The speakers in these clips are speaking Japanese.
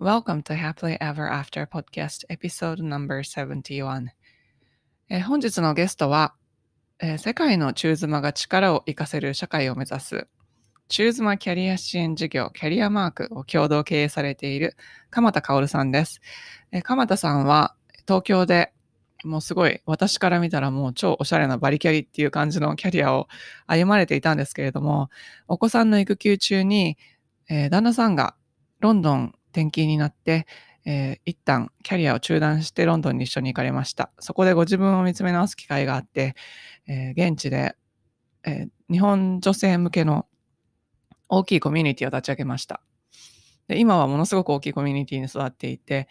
Welcome to Happily Ever After Podcast Episode No.71、え本日のゲストは、え世界の中妻が力を活かせる社会を目指す中妻キャリア支援事業キャリアマークを共同経営されている鎌田薫さんです、え鎌田さんは東京でもうすごい私から見たらもう超おしゃれなバリキャリっていう感じのキャリアを歩まれていたんですけれどもお子さんの育休中に、え旦那さんがロンドン転勤になって、えー、一旦キャリアを中断してロンドンに一緒に行かれました。そこでご自分を見つめ直す機会があって、えー、現地で、えー、日本女性向けの大きいコミュニティを立ち上げました。で今はものすごく大きいコミュニティに育っていて、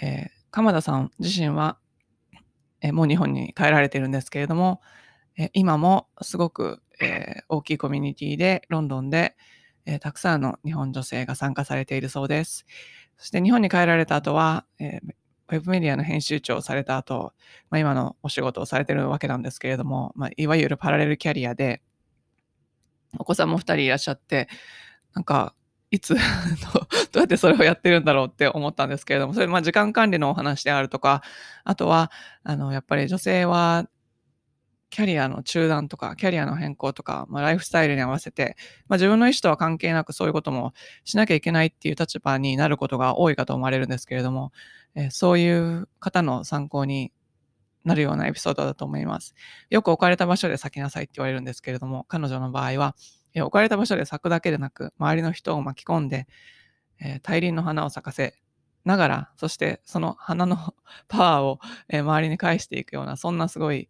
え鎌田さん自身は、えもう日本に帰られてるんですけれども、え今もすごく、え大きいコミュニティでロンドンで、えー、たくさんの日本女性が参加されているそうです。そして日本に帰られた後は、えー、ウェブメディアの編集長をされた後、まあ、今のお仕事をされてるわけなんですけれども、まあ、いわゆるパラレルキャリアで、お子さんも2人いらっしゃって、なんか、いつ どうやってそれをやってるんだろうって思ったんですけれども、それ、まあ、時間管理のお話であるとか、あとは、あの、やっぱり女性はキャリアの中断とか、キャリアの変更とか、まあ、ライフスタイルに合わせて、まあ、自分の意思とは関係なくそういうこともしなきゃいけないっていう立場になることが多いかと思われるんですけれども、えそういう方の参考になるようなエピソードだと思います。よく置かれた場所で咲きなさいって言われるんですけれども、彼女の場合は、え置かれた場所で咲くだけでなく、周りの人を巻き込んで、えー、大輪の花を咲かせ、ながら、そしてその花の パワーを、え周りに返していくような、そんなすごい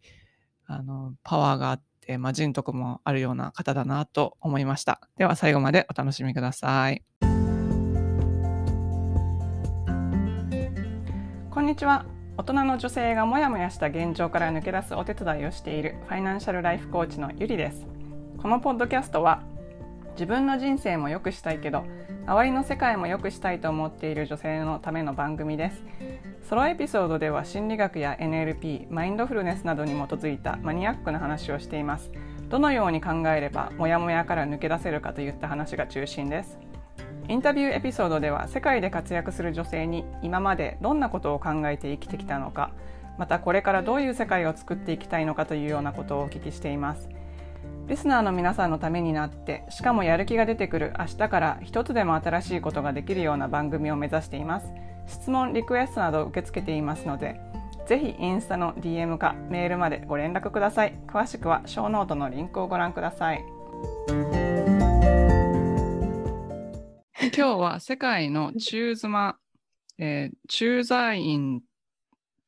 あのパワーがあって、まあ、人徳もあるような方だなと思いました。では最後までお楽しみください。こんにちは。大人の女性がモヤモヤした現状から抜け出すお手伝いをしているファイナンシャルライフコーチのゆりです。このポッドキャストは自分の人生も良くしたいけど周りの世界も良くしたいと思っている女性のための番組ですソロエピソードでは心理学や NLP マインドフルネスなどに基づいたマニアックな話をしていますどのように考えればモヤモヤから抜け出せるかといった話が中心ですインタビューエピソードでは世界で活躍する女性に今までどんなことを考えて生きてきたのかまたこれからどういう世界を作っていきたいのかというようなことをお聞きしています。リスナーの皆さんのためになってしかもやる気が出てくる明日から一つでも新しいことができるような番組を目指しています質問リクエストなど受け付けていますのでぜひインスタの DM かメールまでご連絡ください詳しくはショーノートのリンクをご覧ください今日は世界の中妻、えー、駐在員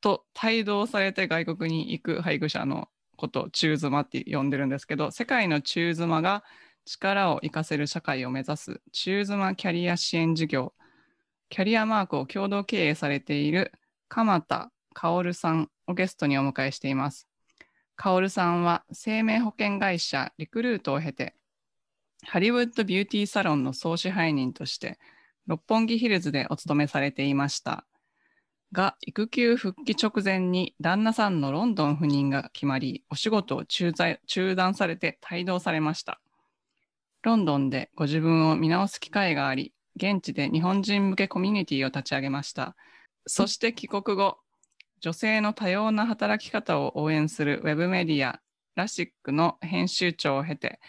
と帯同されて外国に行く配偶者のこと中妻って呼んでるんですけど、世界の中妻が力を活かせる社会を目指す中妻キャリア支援事業、キャリアマークを共同経営されている鎌田薫さんをゲストにお迎えしています。薫さんは生命保険会社リクルートを経て、ハリウッドビューティーサロンの総支配人として、六本木ヒルズでお勤めされていました。が育休復帰直前に旦那さんのロンドン赴任が決まりお仕事を中断されて帯同されましたロンドンでご自分を見直す機会があり現地で日本人向けコミュニティを立ち上げましたそして帰国後女性の多様な働き方を応援するウェブメディアラシックの編集長を経て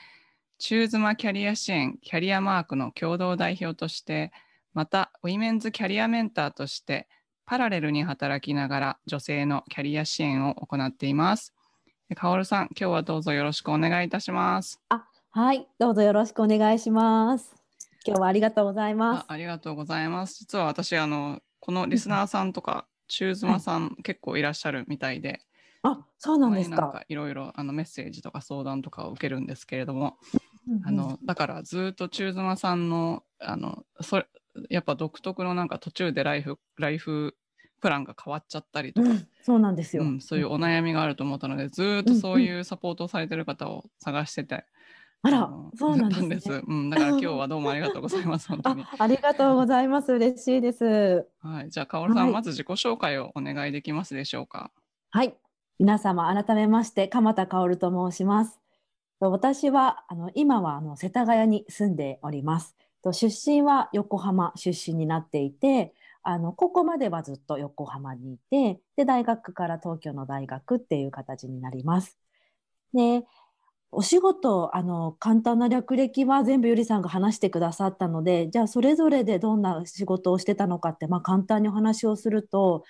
中妻キャリア支援キャリアマークの共同代表としてまたウィメンズキャリアメンターとしてパラレルに働きながら女性のキャリア支援を行っています。カオルさん、今日はどうぞよろしくお願いいたします。あ、はい、どうぞよろしくお願いします。今日はありがとうございます。ありがとうございます。実は私、あの、このリスナーさんとか、中妻さん、結構いらっしゃるみたいで。あ、そうなんですか。いろいろ、あの、メッセージとか相談とかを受けるんですけれども。あの、だから、ずっと中妻さんの、あの、それ、やっぱ独特のなんか途中でライフライフプランが変わっちゃったりとか、うん、そうなんですよ、うん、そういうお悩みがあると思ったのでずっとそういうサポートをされてる方を探してて。うんうん、あら、そうなんです、ね,、うん、だから今日は どうもありがとうございます。本当にあ。ありがとうございます。嬉しいです。はい、じゃあ、かおるさん、はい、まず自己紹介をお願いできますでしょうか。はい、皆様、改めまして、鎌田かおると申します。私は、あの、今は、あの、世田谷に住んでおります。と出身は横浜出身になっていてあのここまではずっと横浜にいてで大学から東京の大学っていう形になります。でお仕事あの簡単な略歴は全部ゆりさんが話してくださったのでじゃあそれぞれでどんな仕事をしてたのかって、まあ、簡単にお話をすると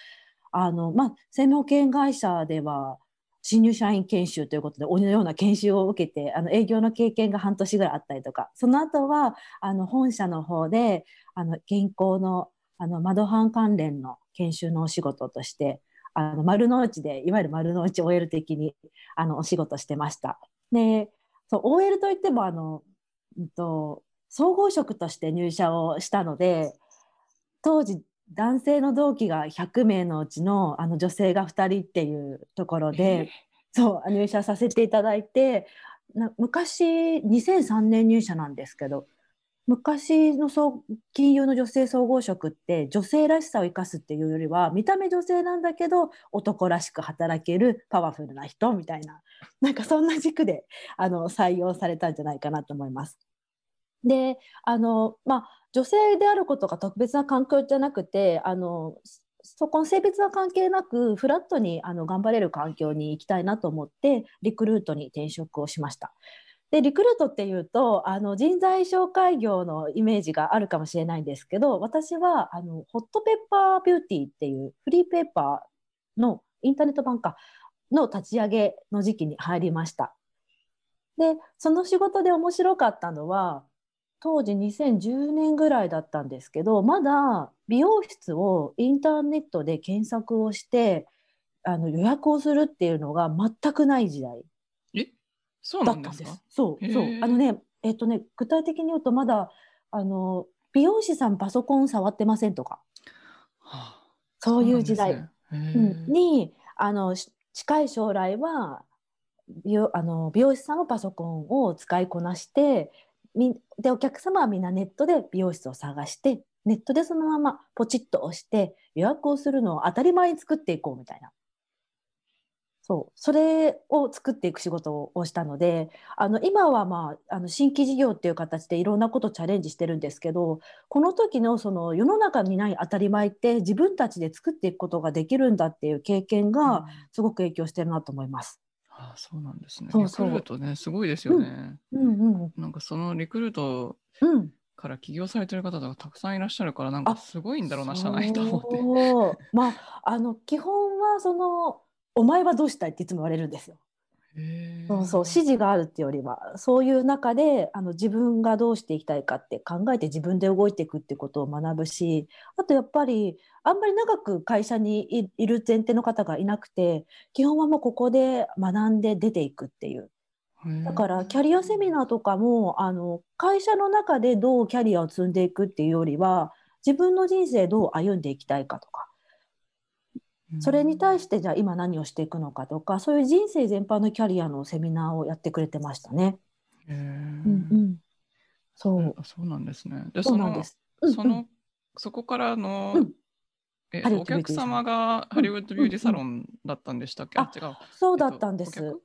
あの、まあ、生命保険会社では新入社員研修ということで鬼のような研修を受けてあの営業の経験が半年ぐらいあったりとかその後はあの本社の方であの銀行のあの窓班関連の研修のお仕事としてあの丸の内でいわゆる丸の内 OL 的にあのお仕事してました。でそう OL といってもあの、えっと、総合職として入社をしたので当時男性の同期が100名のうちのあの女性が2人っていうところで、そう入社させていただいてな昔2003年入社なんですけど昔の金融の女性総合職って女性らしさを生かすっていうよりは見た目女性なんだけど男らしく働けるパワフルな人みたいななんかそんな軸であの採用されたんじゃないかなと思います。であのまあ女性であることが特別な環境じゃなくてあのそこの性別は関係なくフラットにあの頑張れる環境に行きたいなと思ってリクルートに転職をしました。でリクルートっていうとあの人材紹介業のイメージがあるかもしれないんですけど私はあのホットペッパービューティーっていうフリーペーパーのインターネット版かの立ち上げの時期に入りました。でその仕事で面白かったのは当時2010年ぐらいだったんですけどまだ美容室をインターネットで検索をしてあの予約をするっていうのが全くない時代だったんです。そうあのねえっとね具体的に言うとまだあの美容師さんパソコン触ってませんとか、はあ、そういう時代、うん、にあの近い将来は美容あの美容師さんはパソコンを使いこなしてでお客様はみんなネットで美容室を探してネットでそのままポチッと押して予約をするのを当たり前に作っていこうみたいな。そう。それを作っていく仕事をしたので、あの、今はまあ、あの、新規事業っていう形でいろんなことチャレンジしてるんですけど、この時のその世の中にない当たり前って自分たちで作っていくことができるんだっていう経験がすごく影響してるなと思います。あそうなんですね。そうそうリクルートね、すごいですよね。うん、うん、うん、なんかそのリクルートから起業されてる方とかたくさんいらっしゃるから、なんかすごいんだろうな、社内と思って。まあ、あの基本はそのお前はどうしたいっていつも言われるんですよ。そうそう指示があるっていうよりはそういう中であの自分がどうしていきたいかって考えて自分で動いていくってことを学ぶしあとやっぱりあんまり長く会社にいる前提の方がいなくて基本はもうここで学んで出ていくっていう。だからキャリアセミナーとかもあの会社の中でどうキャリアを積んでいくっていうよりは自分の人生どう歩んでいきたいかとかそれに対してじゃあ今何をしていくのかとかそういう人生全般のキャリアのセミナーをやってくれてましたね。うんうん、そうそうなんですね。でそのその、そこからの、うんえお客様がハリウッドビューティーサロンだったんでしたっけ、うん、違うそうだったんです。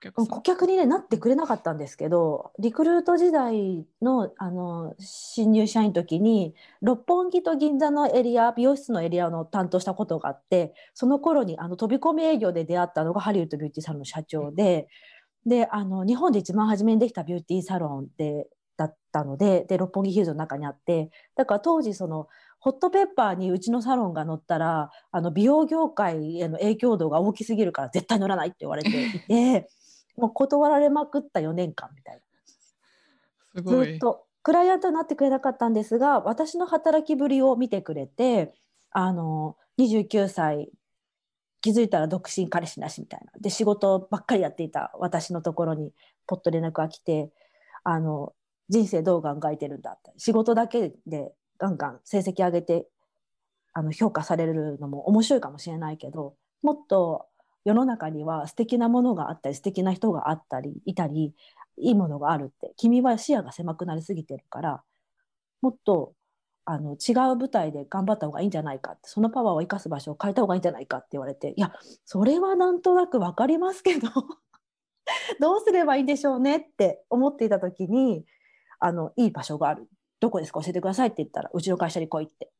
客顧客に、ね、なってくれなかったんですけどリクルート時代のあの新入社員の時に六本木と銀座のエリア美容室のエリアを担当したことがあってその頃にあの飛び込み営業で出会ったのがハリウッドビューティーサロンの社長でうん、であの日本で一番初めにできたビューティーサロンでだったのでで六本木ヒルズの中にあってだから当時そのホットペッパーにうちのサロンが乗ったらあの美容業界への影響度が大きすぎるから絶対乗らないって言われていてもう断られまくった4年間みたいな。ずっとクライアントになってくれなかったんですが私の働きぶりを見てくれてあの29歳気づいたら独身彼氏なしみたいなで仕事ばっかりやっていた私のところにポッと連絡が来てあの人生どう考えてるんだって仕事だけでガンガン成績上げてあの評価されるのも面白いかもしれないけどもっと世の中には素敵なものがあったり素敵な人があったりいたりいいものがあるって君は視野が狭くなりすぎてるからもっとあの違う舞台で頑張った方がいいんじゃないかってそのパワーを生かす場所を変えた方がいいんじゃないかって言われていやそれはなんとなく分かりますけど どうすればいいんでしょうねって思っていた時にあのいい場所があるどこですか教えてくださいって言ったらうちの会社に来いって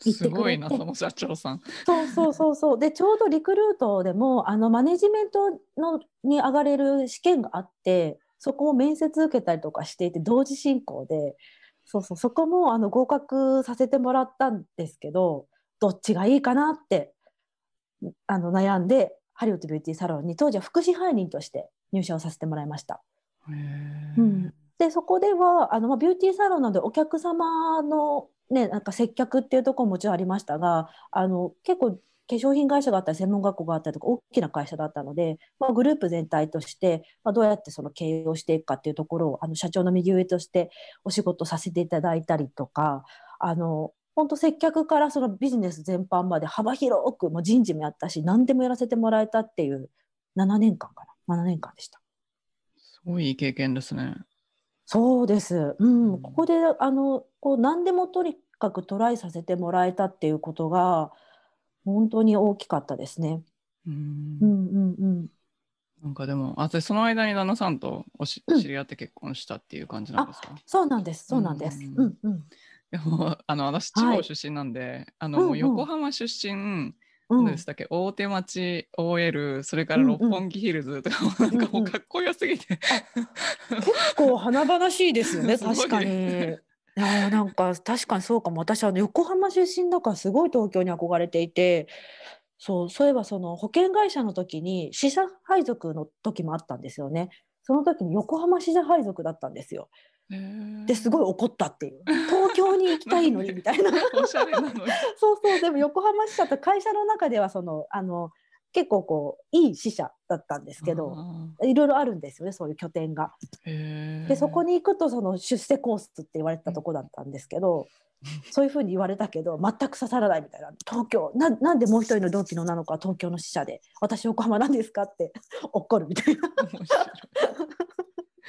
すごいなその社長さん。そうそうそうそうでちょうどリクルートでもあのマネジメントのに上がれる試験があってそこを面接受けたりとかしていて同時進行でそうそうそこもあの合格させてもらったんですけどどっちがいいかなってあの悩んでハリウッドビューティーサロンに当時は副支配人として入社をさせてもらいました。うん、でそこではあの、まあ、ビューティーサロンなのでお客様のね、なんか接客っていうところももちろんありましたがあの結構化粧品会社があったり専門学校があったりとか大きな会社だったので、まあ、グループ全体として、まあ、どうやってその経営をしていくかっていうところをあの社長の右上としてお仕事させていただいたりとかあの本当接客からそのビジネス全般まで幅広くもう人事もやったし何でもやらせてもらえたっていう7年間かな7年間でした。すごいいい経験ですね。そうです、うん、うん、ここであのこう何でもとにかくトライさせてもらえたっていうことが本当に大きかったですね。うんうんうんうんなんかでも、あその間に旦那さんとおし、知り合って結婚したっていう感じなんですか、うん、そうなんです、そうなんです。うんうん、でも、あの、私、地方出身なんで、はい、あの、横浜出身、何でしたっけ、うん、大手町 OL それから六本木ヒルズとか、もなんかもうかっこよすぎて、結構華々しいですよね 確かに。いやなんか確かにそうかも私は横浜出身だからすごい東京に憧れていてそうそういえばその保険会社の時に支社配属の時もあったんですよねその時に横浜支社配属だったんですよですごい怒ったっていう 東京に行きたいのにみたいなおしゃな そうそうでも横浜支社と会社の中ではそのあの結構こういい支社だったんですけどいろいろあるんですよねそういう拠点が。でそこに行くとその出世コースって言われてたとこだったんですけど。そういうふうに言われたけど全く刺さらないみたいな東京ななんでもう一人の同期のなのか東京の支社で私横浜なんですかって 怒るみたいな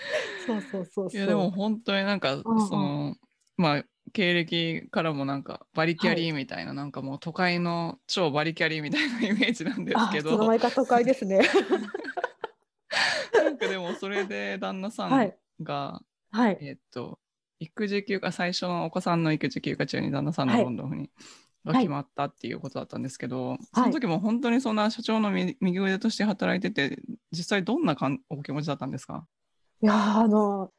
そうそうそうそう。いやでも本当になんか、うんうん、そのまあ経歴からもなんかバリキャリーみたいな、はい、なんかもう都会の超バリキャリーみたいなイメージなんですけど。その前か都会ですね。なんかでもそれで旦那さんが、はい、えー、っと育児休暇最初のお子さんの育児休暇中に旦那さんのロンドンに、はいが決まったっていうことだったんですけど、はい、その時も本当にそんな社長の右腕として働いてて実際どんなかんお気持ちだったんですかいやあの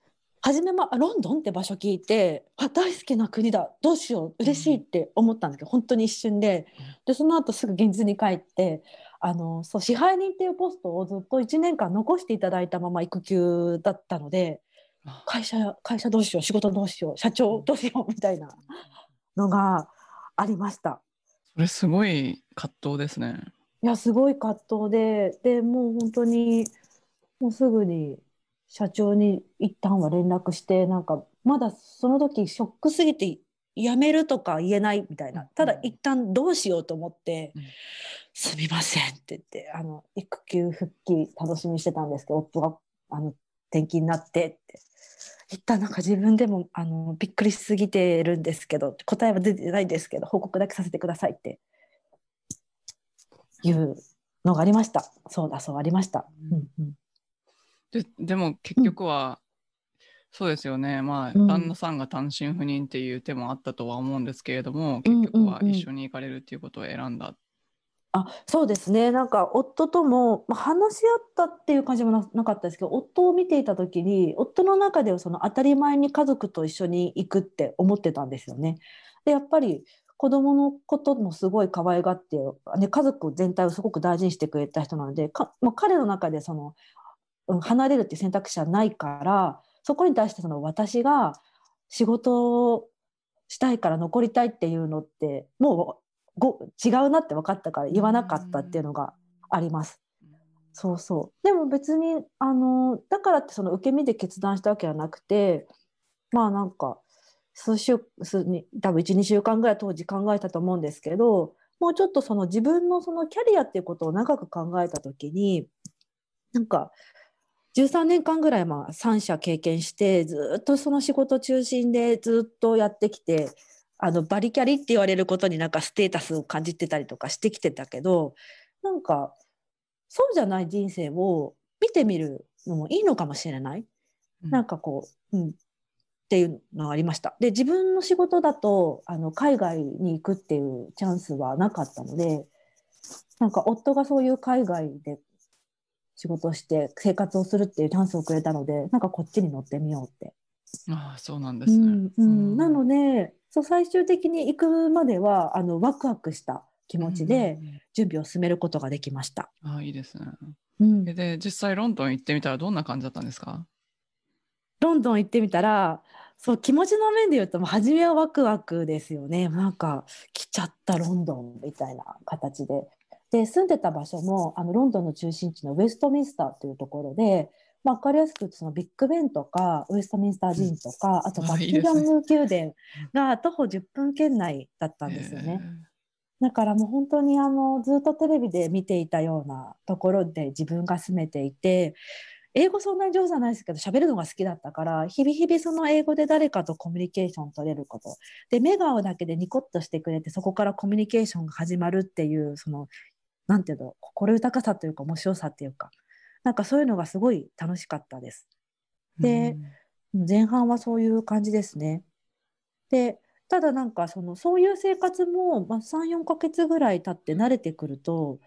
初めまロンドンって場所聞いてあ大好きな国だどうしよう嬉しいって思ったんですけど、うん、本当に一瞬ででその後すぐ現実に帰ってあのそう支配人っていうポストをずっと1年間残していただいたまま育休だったので会社会社どうしよう仕事どうしよう社長どうしようみたいなのがありました。それすごい葛藤ですね。いやすごい葛藤ででもう本当にもうすぐに社長に一旦は連絡してなんかまだその時ショックすぎて辞めるとか言えないみたいなただ一旦どうしようと思って「うん、すみません」って言ってあの育休復帰楽しみしてたんですけど夫があの転勤になってって一旦なんか自分でもあのびっくりしすぎてるんですけど答えは出てないんですけど報告だけさせてくださいっていうのがありましたそうだそうありました。うん、うんででも結局は、そうですよね、まあ、旦那さんが単身赴任っていう手もあったとは思うんですけれども、結局は一緒に行かれるっていうことを選んだあそうですねなんか夫とも、話し合ったっていう感じもなかったですけど夫を見ていた時に夫の中ではその当たり前に家族と一緒に行くって思ってたんですよね。でやっぱり子供のこともすごい可愛がって、ね、家族全体をすごく大事にしてくれた人なので、まあ、彼の中でその離れるっていう選択肢はないからそこに対してその私が仕事をしたいから残りたいっていうのってもうご違うなって分かったから言わなかったっていうのがあります。そうそうでも別にあのだからってその受け身で決断したわけじゃなくてまあなんか数週数に多分12週間ぐらい当時考えたと思うんですけどもうちょっとその自分のそのキャリアっていうことを長く考えた時になんか13年間ぐらいまあ3社経験してずっとその仕事中心でずっとやってきてあのバリキャリって言われることになんかステータスを感じてたりとかしてきてたけどなんかそうじゃない人生を見てみるのもいいのかもしれない、うん、なんかこう、うん、っていうのがありました。で自分の仕事だとあの海外に行くっていうチャンスはなかったのでなんか夫がそういう海外で仕事をして生活をするっていうチャンスをくれたのでなんかこっちに乗ってみようって。ああそうなんですね、なのでそう最終的に行くまではあのワクワクした気持ちで準備を進めることができました。あいいですね、うん、で実際ロンドン行ってみたらどんな感じだったんですかロンドン行ってみたらそう気持ちの面で言うと初めはワクワクですよねなんか来ちゃったロンドンみたいな形でで住んでた場所もあのロンドンの中心地のウェストミンスターというところで、まあ、分かりやすくそのビッグベンとかウェストミンスター寺院とか、うん、あとバッキンガム宮殿が徒歩10分圏内だったんですよね。だからもう本当にあのずっとテレビで見ていたようなところで自分が住めていて英語そんなに上手じゃないですけど喋るのが好きだったから日々日々その英語で誰かとコミュニケーション取れることで目が合うだけでニコッとしてくれてそこからコミュニケーションが始まるっていうそのなんていうの心豊かさというか面白さっていうかなんかそういうのがすごい楽しかったです。で、うん、前半はそういう感じですね。でただなんかそのそういう生活も、まあ、34ヶ月ぐらい経って慣れてくると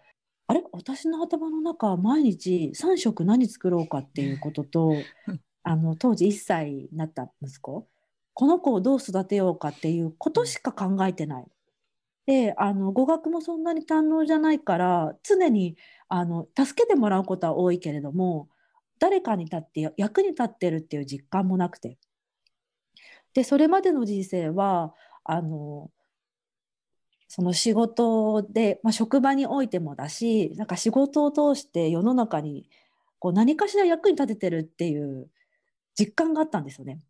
あれ私の頭の中は毎日3食何作ろうかっていうことと あの当時1歳になった息子この子をどう育てようかっていうことしか考えてないであの語学もそんなに堪能じゃないから常にあの助けてもらうことは多いけれども誰かに立って役に立ってるっていう実感もなくてでそれまでの人生はあのその仕事で、まあ、職場においてもだしなんか仕事を通して世の中にこう何かしら役に立ててるっていう実感があったんですよね。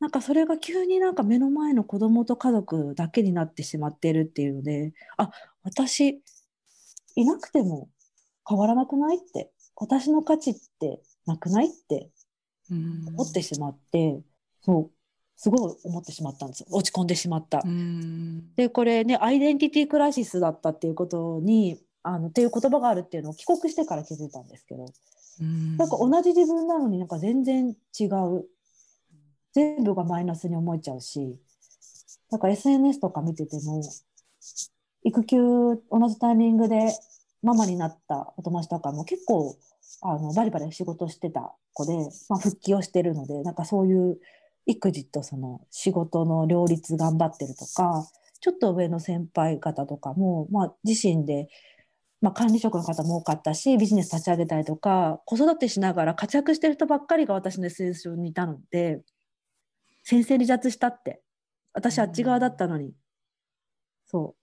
なんかそれが急になんか目の前の子供と家族だけになってしまってるっていうので、あ、私、いなくても変わらなくないって、私の価値ってなくないって思ってしまって、そう、すごい思ってしまったんです落ち込んでしまった。でこれねアイデンティティクライシスだったっていうことにあのっていう言葉があるっていうのを帰国してから気づいたんですけどんなんか同じ自分なのになんか全然違う全部がマイナスに思えちゃうし、なんか SNS とか見てても、育休同じタイミングでママになったお友達とかも結構あのバリバリ仕事してた子で、まあ、復帰をしてるのでなんかそういう育児とその仕事の両立頑張ってるとかちょっと上の先輩方とかも、まあ、自身で、まあ、管理職の方も多かったしビジネス立ち上げたりとか子育てしながら活躍してる人ばっかりが私の SNS 上にいたので先生離脱したって私あっち側だったのに、そ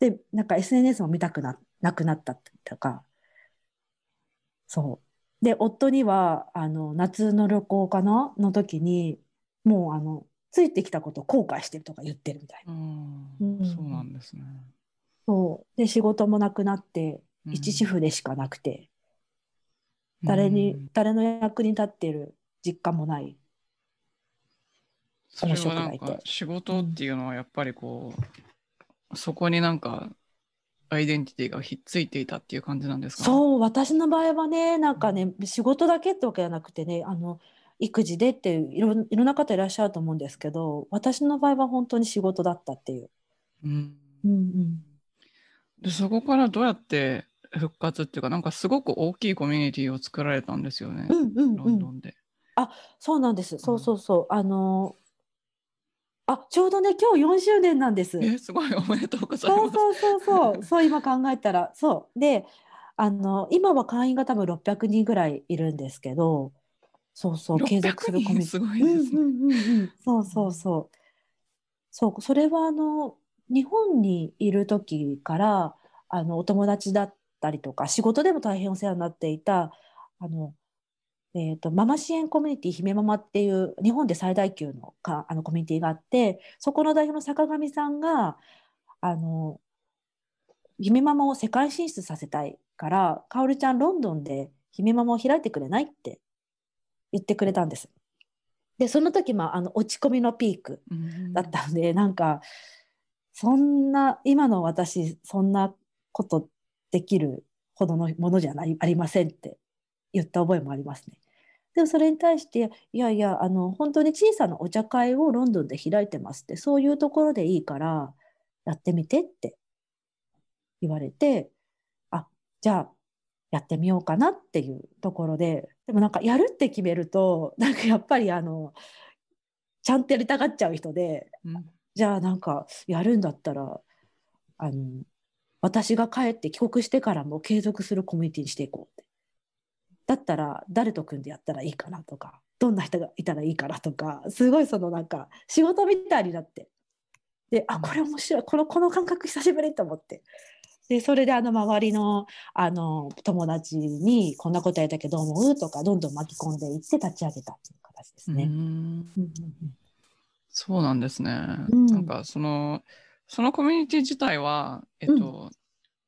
うでなんか SNS も見たくななくなったとかそうで夫にはあの夏の旅行かなの時にもうあのついてきたことを後悔してるとか言ってるみたいな、うん、そうなんですねそうで仕事もなくなって一主婦でしかなくて、誰に誰の役に立ってる実家もないその職ないて。仕事っていうのはやっぱりこう、そこになんかアイデンティティがひっついていたっていう感じなんですか、そう私の場合はねなんかね仕事だけってわけじゃなくてねあの育児でっていろいろんな方いらっしゃると思うんですけど私の場合は本当に仕事だったっていう。うん、うんうんでそこからどうやって復活っていうかなんかすごく大きいコミュニティを作られたんですよね、うんうんうん、ロンドンで。あそうなんです、そうそうそう、あのあちょうどね今日4周年なんです。えすごいおめでとうございます。そうそうそうそう そう今考えたらそうであの今は会員が多分600人ぐらいいるんですけどそうそう継続するコミュニティ そうそうそうそうそれはあの日本にいる時からあのお友達だったりとか仕事でも大変お世話になっていたあのえーと、ママ支援コミュニティ姫ママっていう日本で最大級のかあのコミュニティがあってそこの代表の坂上さんがあの姫ママを世界進出させたいからかおるちゃんロンドンで姫ママを開いてくれないって言ってくれたんです。でその時、まあ、あの落ち込みのピークだったんで、うん、なんかそんな今の私そんなことできるほどのものじゃないありませんって言った覚えもありますね。でもそれに対して、いやいや、あの、本当に小さなお茶会をロンドンで開いてますって、そういうところでいいから、やってみてって言われて、あ、じゃあ、やってみようかなっていうところで、でもなんかやるって決めると、なんかやっぱりあの、ちゃんとやりたがっちゃう人で、うん、じゃあなんかやるんだったら、あの、私が帰って帰国してからも継続するコミュニティにしていこうって。だったら誰と組んでやったらいいかなとかどんな人がいたらいいかなとかすごいそのなんか仕事みたいになってであこれ面白いこのこの感覚久しぶりと思ってでそれであの周りのあの友達にこんなことやったけど思うとかどんどん巻き込んでいって立ち上げたっていう形ですね。うんそうなんですね、うん、なんかそのそのコミュニティ自体は、えっと、うん、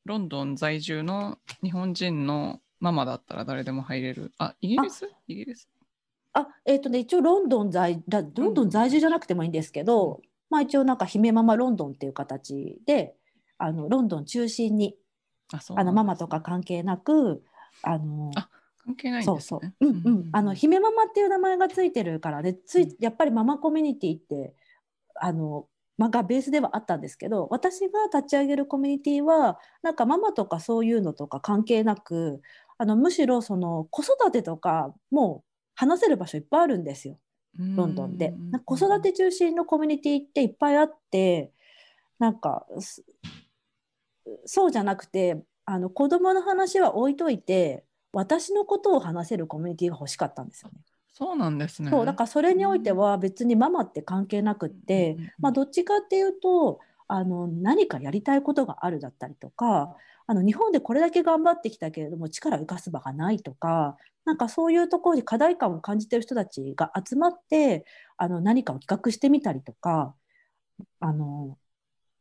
ロンドン在住の日本人のママだったら誰でも入れる。あ、イギリスイギリスあ、えっ、ー、とね、一応ロンドン在、ロンドン在住じゃなくてもいいんですけど、うん、まあ一応なんか姫ママロンドンっていう形で、あの、ロンドン中心に、あ、あの、ママとか関係なく、あの、あ関係ない、ね、そうそう。うんうん。あの、姫ママっていう名前がついてるからね、つい、やっぱりママコミュニティって、あの、まあ、がベースではあったんですけど、私が立ち上げるコミュニティは、なんかママとかそういうのとか関係なく、あのむしろその子育てとかもう話せる場所いっぱいあるんですよロンドンで。子育て中心のコミュニティっていっぱいあってなんかそうじゃなくてあの子供の話は置いといて私のことを話せるコミュニティが欲しかったんですよね。そうなんですねそうだからそれにおいては別にママって関係なくって、まあ、どっちかっていうとあの何かやりたいことがあるだったりとかあの日本でこれだけ頑張ってきたけれども力を生かす場がないとかなんかそういうところで課題感を感じてる人たちが集まってあの何かを企画してみたりとかあの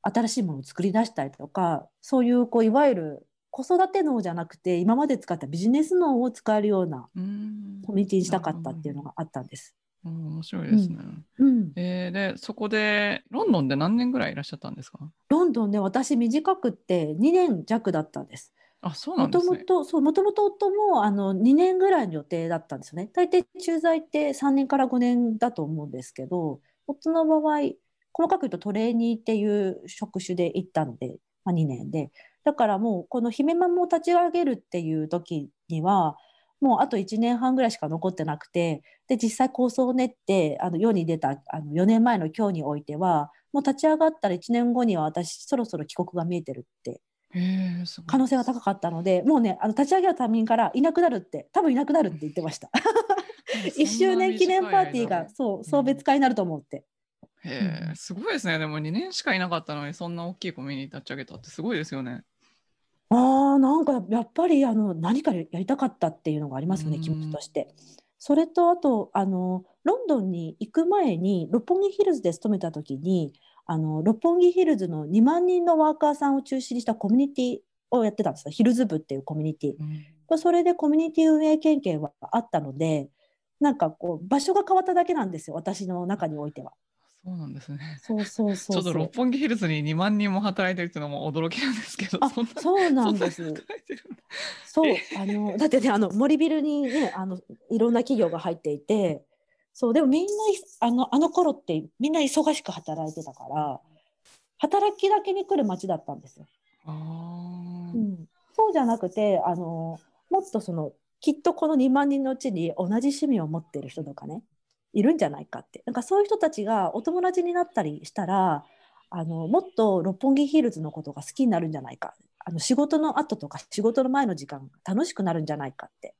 新しいものを作り出したりとかそういうこういわゆる子育て脳じゃなくて今まで使ったビジネス脳を使えるようなコミュニティにしたかったっていうのがあったんです。面白いですね。うん、えー、でそこでロンドンで何年ぐらいいらっしゃったんですかロンドンで私短くって2年弱だったんです。あそうなんですね、もともとそうもともと夫もあの2年ぐらいの予定だったんですよね。大抵駐在って3年から5年だと思うんですけど夫の場合細かく言うとトレーニーっていう職種で行ったので、まあ、2年でだからもうこの「姫マン」も立ち上げるっていう時にはもうあと1年半ぐらいしか残ってなくてで実際構想を練ってあの世に出たあの4年前の今日においてはもう立ち上がったら1年後には私そろそろ帰国が見えてるって可能性が高かったのでもうねあの立ち上げたタイミングからいなくなるって多分いなくなるって言ってました1周年記念パーティーがそう送別会になると思って。へえ、すごいですね。でも2年しかいなかったのに、そんな大きいコミュニティ立ち上げたってすごいですよね。あなんかやっぱりあの何かやりたかったっていうのがありますよね、気持ちとして。それとあとあのロンドンに行く前に六本木ヒルズで勤めた時にあの六本木ヒルズの2万人のワーカーさんを中心にしたコミュニティをやってたんですヒルズ部っていうコミュニティ、うん、それでコミュニティ運営経験はあったのでなんかこう場所が変わっただけなんですよ私の中においては。そうなんですね。そうそうそうちょっと六本木ヒルズに2万人も働いてるっていうのも驚きなんですけど。あ、そうなんです。そう、あの、だってね、あの森ビルにね、あの、いろんな企業が入っていて。そう、でもみんな、あの、あの頃って、みんな忙しく働いてたから。働きだけに来る街だったんですよ。あうん、そうじゃなくて、あの、もっとその、きっとこの2万人のうちに同じ趣味を持ってる人とかね。いるんじゃないかってなんかそういう人たちがお友達になったりしたらあのもっと六本木ヒルズのことが好きになるんじゃないかあの仕事の後とか仕事の前の時間楽しくなるんじゃないかって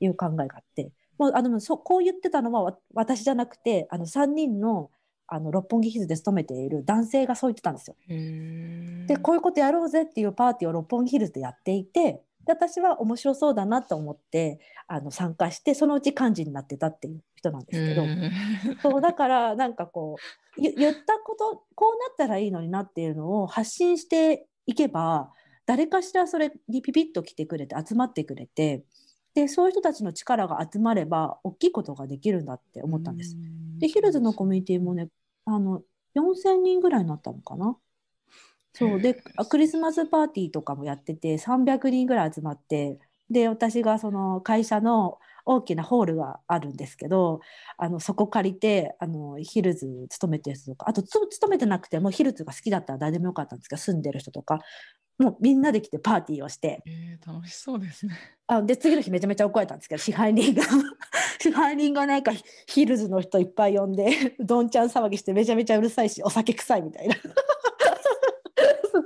いう考えがあってもうあのそこう言ってたのは私じゃなくてあの3人のあの六本木ヒルズで勤めている男性がそう言ってたんですよ。でこういうことやろうぜっていうパーティーを六本木ヒルズでやっていてで私は面白そうだなと思ってあの参加してそのうち幹事になってたっていう人なんですけど、うん、そうだからなんかこう言ったことこうなったらいいのになっていうのを発信していけば誰かしらそれにピピッと来てくれて集まってくれてでそういう人たちの力が集まれば大きいことができるんだって思ったんです。でヒルズのコミュニティもねあの4000人ぐらいになったのかなそうでクリスマスパーティーとかもやってて300人ぐらい集まってで私がその会社の大きなホールがあるんですけどあのそこ借りてあのヒルズ勤めてる人とかあと勤めてなくてもヒルズが好きだったら誰でもよかったんですけど住んでる人とかもうみんなで来てパーティーをして、えー、楽しそうですねあで次の日めちゃめちゃ怒られたんですけど支配人が 支配人がなんかヒルズの人いっぱい呼んでどんちゃん騒ぎしてめちゃめちゃうるさいしお酒臭いみたいな。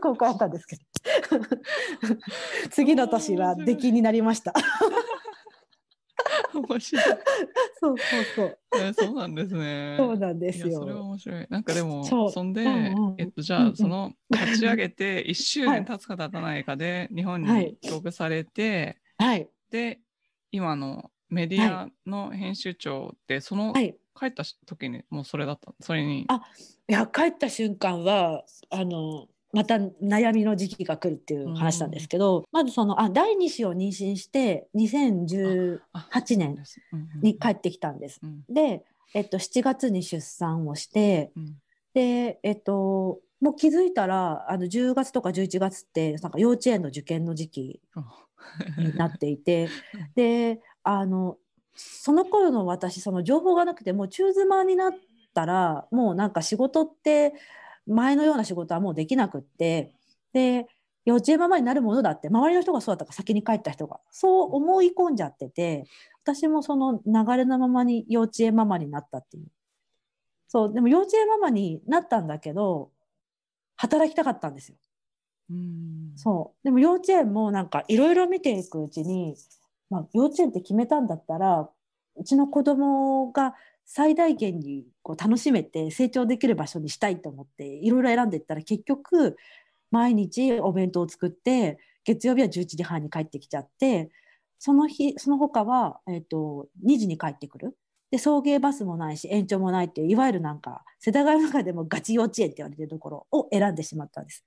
高校やったんですけど次の年は出禁になりました 面白い。そうそうそう。えそうなんですね。そうなんですよ。それは面白い。なんかでも、そそんで、うんうん、えっと、じゃあ、その、立ち上げて 一周年経つか経たないかで、日本に帰国されて、はい、で、今のメディアの編集長って、その、帰った時に、もうそれだった、それに。あ、いや、帰った瞬間は、あの、また悩みの時期が来るっていう話なんですけど、うん、まずそのあ第二子を妊娠して2018年に帰ってきたんです。で、えっと、7月に出産をして、で、えっと、もう気づいたらあの10月とか11月ってなんか幼稚園の受験の時期になっていて であのその頃の私その情報がなくてもう中妻になったらもうなんか仕事って前のような仕事はもうできなくってで幼稚園ママになるものだって周りの人がそうだったから先に帰った人がそう思い込んじゃってて私もその流れのままに幼稚園ママになったっていうそうでも幼稚園ママになったんだけど働きたかったんですよ。うんそうでも幼稚園もなんかいろいろ見ていくうちに、まあ、幼稚園って決めたんだったらうちの子供が最大限にこう楽しめて成長できる場所にしたいと思っていろいろ選んでいったら結局毎日お弁当を作って月曜日は11時半に帰ってきちゃってその日その他は、えーと、2時に帰ってくるで送迎バスもないし延長もないっていういわゆるなんか世田谷の中でもガチ幼稚園って言われてるところを選んでしまったんです。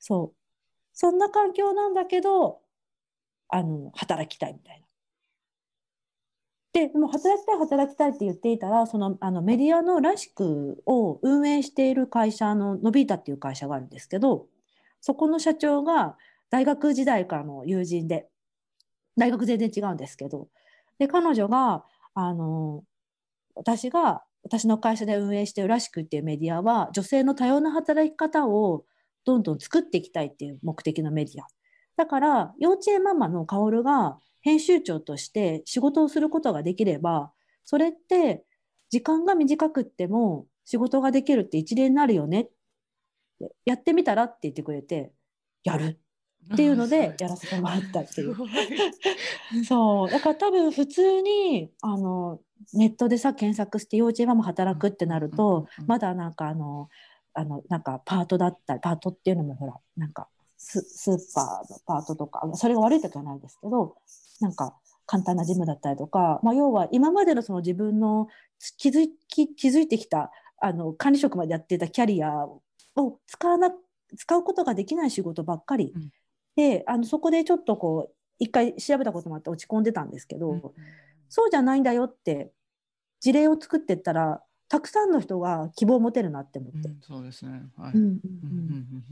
そうそんな環境なんだけどあの働きたいみたいな。で、でも働きたい、働きたいって言っていたら、そのあのメディアのらしくを運営している会社ののびーたっていう会社があるんですけど、そこの社長が大学時代からの友人で、大学全然違うんですけど、で、彼女が、あの、私が、私の会社で運営してるらしくっていうメディアは、女性の多様な働き方をどんどん作っていきたいっていう目的のメディア。だから、幼稚園ママの薫が、編集長として仕事をすることができれば、それって時間が短くっても仕事ができるって一例になるよね。やってみたらって言ってくれて、やるっていうのでやらせてもらったっていう。そうだから多分普通にあのネットでさ検索して幼稚園もう働くってなると、まだなんかあのあのなんかパートだったりパートっていうのもほらなんかスーパーのパートとかそれが悪い時はないですけどなんか簡単なジムだったりとか、まあ、要は今までのその自分の気づき気づいてきたあの管理職までやってたキャリアを使わな使うことができない仕事ばっかり、うん、であのそこでちょっとこう一回調べたこともあって落ち込んでたんですけど、うん、そうじゃないんだよって事例を作ってったらたくさんの人が希望を持てるなって思って。うん、そうですね、はいうううんんん、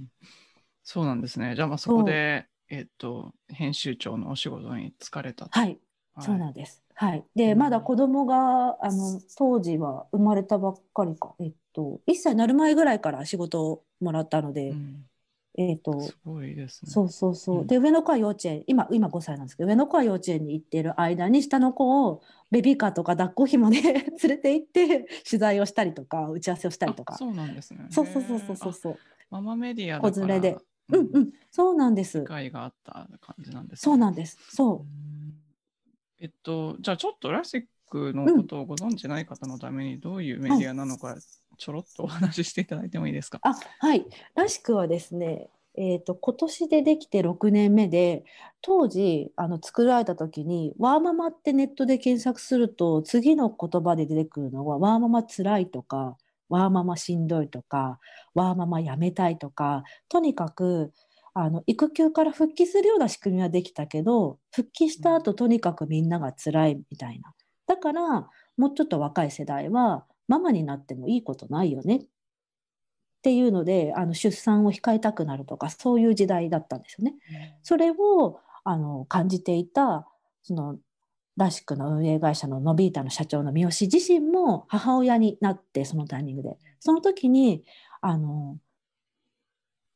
そうなんですねじゃあまあそこでえっ、と、編集長のお仕事に疲れたはい、はい、そうなんです。はい。で、うん、まだ子供が、あの、当時は生まれたばっかりか、えっ、と、1歳になる前ぐらいから仕事をもらったので、うん、えっ、と、すごいですね。そうそうそう。うん、で、上の子は幼稚園、今、今5歳なんですけど、上の子は幼稚園に行ってる間に、下の子をベビーカーとか抱っこ紐で 連れて行って、取材をしたりとか、打ち合わせをしたりとか。そうなんですね。そうそうそうそうそう。ママメディアだから。子連れで。うんうん、そうなんです。機会があった感じなんです、ね、そうなんです。そう。えっと、じゃあちょっとラシックのことをご存じない方のためにどういうメディアなのか、ちょろっとお話ししていただいてもいいですか。あはい。ラシックはですね、えーと、と今年でできて6年目で当時あの作られた時に「ワーママ」ってネットで検索すると次の言葉で出てくるのは「ワーママつらい」とかわーまましんどいとかわーままやめたいとかとにかくあの育休から復帰するような仕組みはできたけど復帰した後とにかくみんなが辛いみたいなだからもうちょっと若い世代はママになってもいいことないよねっていうのであの出産を控えたくなるとかそういう時代だったんですよね。それをあの感じていたそのらしくの運営会社ののびータの社長の三好自身も母親になってそのタイミングでその時にあの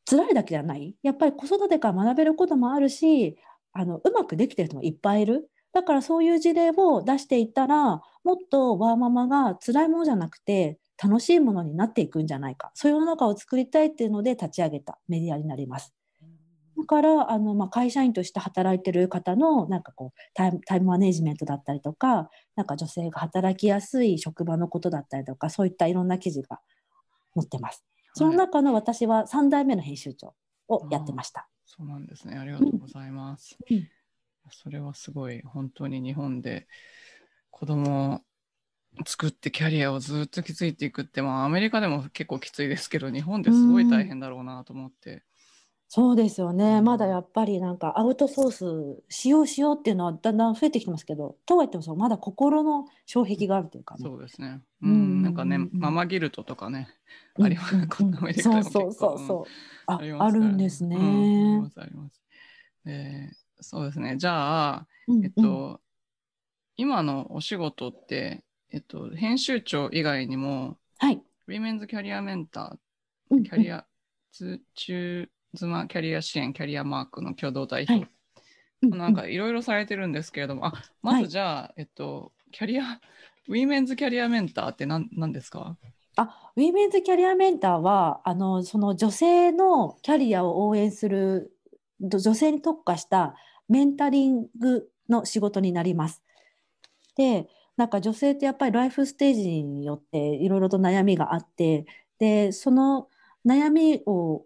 辛いだけじゃないやっぱり子育てから学べることもあるしあのうまくできてる人もいっぱいいるだからそういう事例を出していったらもっとワーママが辛いものじゃなくて楽しいものになっていくんじゃないかそういう世の中を作りたいっていうので立ち上げたメディアになります。だからあの、まあ、会社員として働いてる方のなんかこうタイムマネジメントだったりとかなんか女性が働きやすい職場のことだったりとかそういったいろんな記事が載ってます。その中の私は3代目の編集長をやってました。そうなんですねありがとうございます、うんそれはすごい本当に日本で子供作ってキャリアをずっと築いていくって、まあ、アメリカでも結構きついですけど日本ですごい大変だろうなと思って、そうですよね。まだやっぱりなんかアウトソースしようしようっていうのはだんだん増えてきてますけど、とはいってもそうまだ心の障壁があるというかね。そうですね。うん、なんかね、ママギルトとかね、あります。こんなメディアもそうそうそうあ、あるんですね。ありますあります。えそうですね。じゃあ、えっと、今のお仕事って、えっと、編集長以外にも、はい。ウィメンズキャリアメンター、キャリア、中、妻キャリア支援キャリアマークの共同代表、はい、なんかいろいろされてるんですけれども、うんうん、あまずじゃあ、はい、えっとキャリアウィメンズキャリアメンターって何何ですかあウィメンズキャリアメンターはあのその女性のキャリアを応援する女性に特化したメンタリングの仕事になります。でなんか女性ってやっぱりライフステージによっていろいろと悩みがあってでその悩みを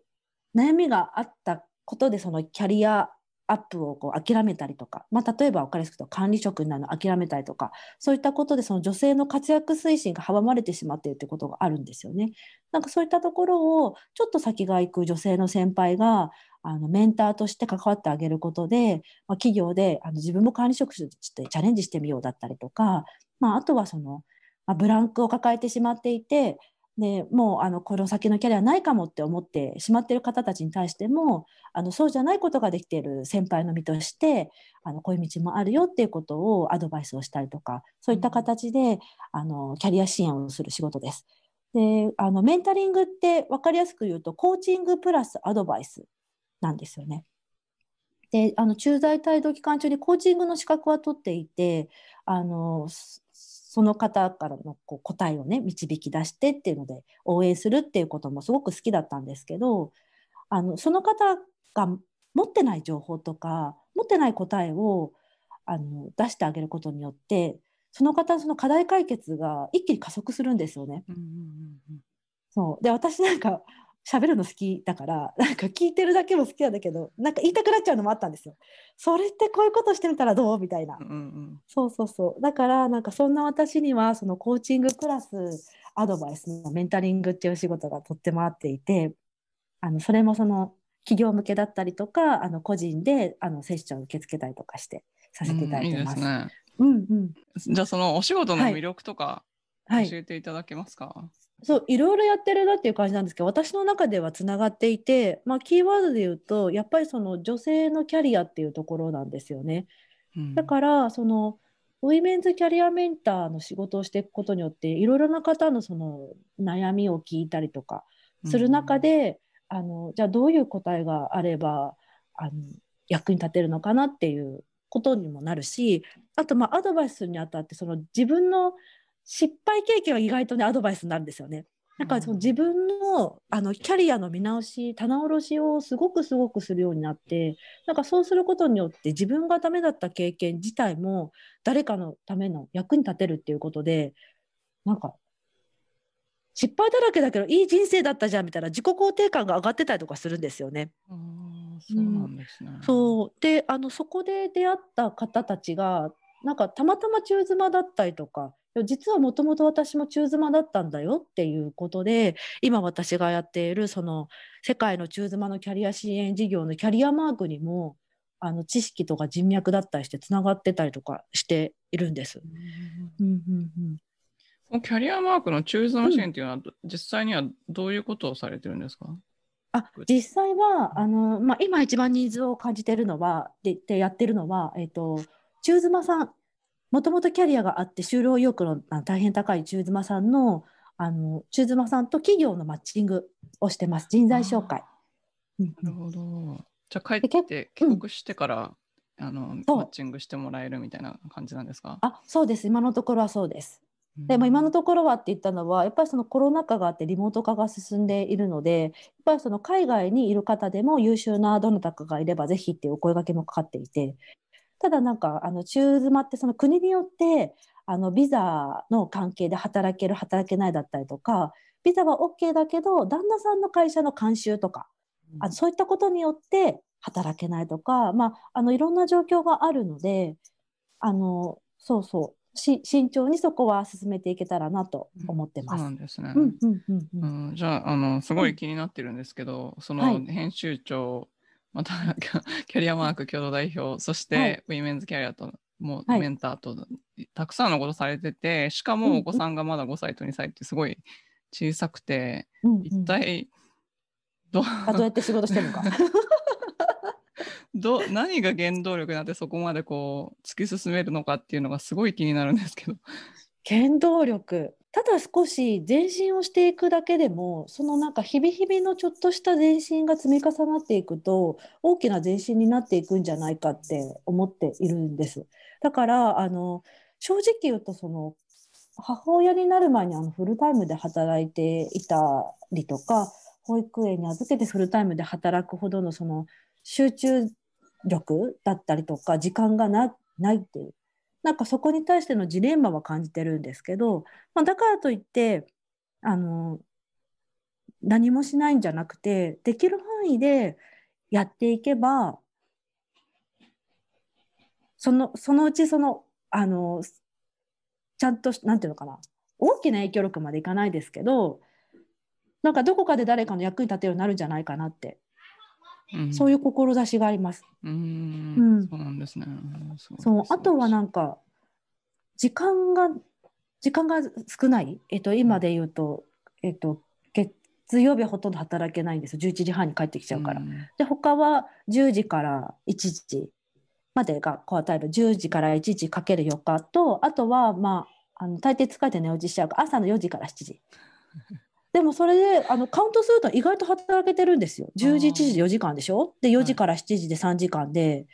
悩みがあったことでそのキャリアアップをこう諦めたりとか、まあ、例えば分かりやすく言うと管理職になるの諦めたりとかそういったことでその女性の活躍推進が阻まれてしまっているということがあるんですよね。なんかそういったところをちょっと先が行く女性の先輩があのメンターとして関わってあげることで、まあ、企業であの自分も管理職としてチャレンジしてみようだったりとか、まあ、あとはその、まあ、ブランクを抱えてしまっていてでもうあのこの先のキャリアないかもって思ってしまっている方たちに対してもあのそうじゃないことができている先輩の身としてあのこういう道もあるよっていうことをアドバイスをしたりとかそういった形であのキャリア支援をする仕事です。であのメンタリングって分かりやすく言うとコーチングプラスアドバイスなんですよね。であの駐在態度期間中にコーチングの資格は取っていてあのその方からのこう答えをね導き出してっていうので応援するっていうこともすごく好きだったんですけどあのその方が持ってない情報とか持ってない答えをあの出してあげることによってその方その課題解決が一気に加速するんですよね。そうで私なんか喋るの好きだから なんか聞いてるだけも好きなんだけどなんか言いたくなっちゃうのもあったんですよ。それってこういうことしてみたらどうみたいな、うんうん、そうそうそうだからなんかそんな私にはそのコーチングクラスアドバイスのメンタリングっていう仕事がとってもあっていてあのそれもその企業向けだったりとかあの個人であのセッションを受け付けたりとかしてさせていただいてます。うん、いいすねうんうん、じゃあそのお仕事の魅力とか教えていただけますか、はいそういろいろやってるなっていう感じなんですけど私の中ではつながっていて、まあ、キーワードで言うとやっぱりその女性のキャリアっていうところなんですよね。うん、だからそのウィメンズキャリアメンターの仕事をしていくことによっていろいろな方のその悩みを聞いたりとかする中で、うん、あのじゃあどういう答えがあればあの役に立てるのかなっていうことにもなるしあとまあアドバイスにあたってその自分の失敗経験は意外とねアドバイスになるんですよね。なんかその自分のあのキャリアの見直し棚卸しをすごくすごくするようになってなんかそうすることによって自分がダメだった経験自体も誰かのための役に立てるっていうことでなんか失敗だらけだけどいい人生だったじゃんみたいな自己肯定感が上がってたりとかするんですよね。そうなんですね、うん、そうであのそこで出会った方たちがなんかたまたま中妻だったりとか実はもともと私も中妻だったんだよっていうことで今私がやっているその世界の中妻のキャリア支援事業のキャリアマークにもあの知識とか人脈だったりしてつながってたりとかしているんです。キャリアマークの中妻支援っていうのは、うん、実際にはどういうことをされてるんですかあ実際はあの、まあ、今一番ニーズを感じてるのはででやってるのは、えーと中妻さんもともとキャリアがあって就労意欲の大変高い中妻さんのあの中妻さんと企業のマッチングをしてます人材紹介。なるほど。じゃあ帰って帰国してから、うん、あのマッチングしてもらえるみたいな感じなんですかあそうです今のところはそうです。でも今のところはって言ったのはやっぱりそのコロナ禍があってリモート化が進んでいるのでやっぱりその海外にいる方でも優秀などなたかがいればぜひっていうお声がけもかかっていてただなんかあの中妻ってその国によってあのビザの関係で働ける働けないだったりとかビザは OK だけど旦那さんの会社の慣習とか、うん、あのそういったことによって働けないとか、まあ、あのいろんな状況があるのであのそうそうし慎重にそこは進めていけたらなと思ってます。そうなんですね。うんじゃああのすごい気になってるんですけど、うん、その編集長またキャリアマーク共同代表、そして、ウィメンズキャリアともうメンターと、たくさんのことされてて、しかもお子さんがまだ5歳と2歳ってすごい小さくて、一体どうやって仕事してるのか。ど何が原動力になってそこまでこう突き進めるのかっていうのがすごい気になるんですけど。原動力ただ少し前進をしていくだけでもそのなんか日々日々のちょっとした前進が積み重なっていくと大きな前進になっていくんじゃないかって思っているんです。だからあの正直言うとその母親になる前にあのフルタイムで働いていたりとか保育園に預けてフルタイムで働くほどのその集中力だったりとか時間がないっていうなんかそこに対してのジレンマは感じてるんですけど、まあ、だからといってあの何もしないんじゃなくてできる範囲でやっていけばそのそのうちそのあのちゃんとんていうのかな大きな影響力までいかないですけどなんかどこかで誰かの役に立てるようになるんじゃないかなってうん、そういう志があります。うん、うん、そうなんですね。そうあとはなんか時間が時間が少ない。えっと今で言うと、えっと月曜日はほとんど働けないんです十11時半に帰ってきちゃうから。うん、で他は10時から1時までがこう、与える10時から1時かける4日とあとはまああの大抵疲れて寝落ちしちゃうから朝の4時から7時 でもそれであのカウントすると意外と働けてるんですよ。1時時で4時間でしょで4時から7時で3時間で。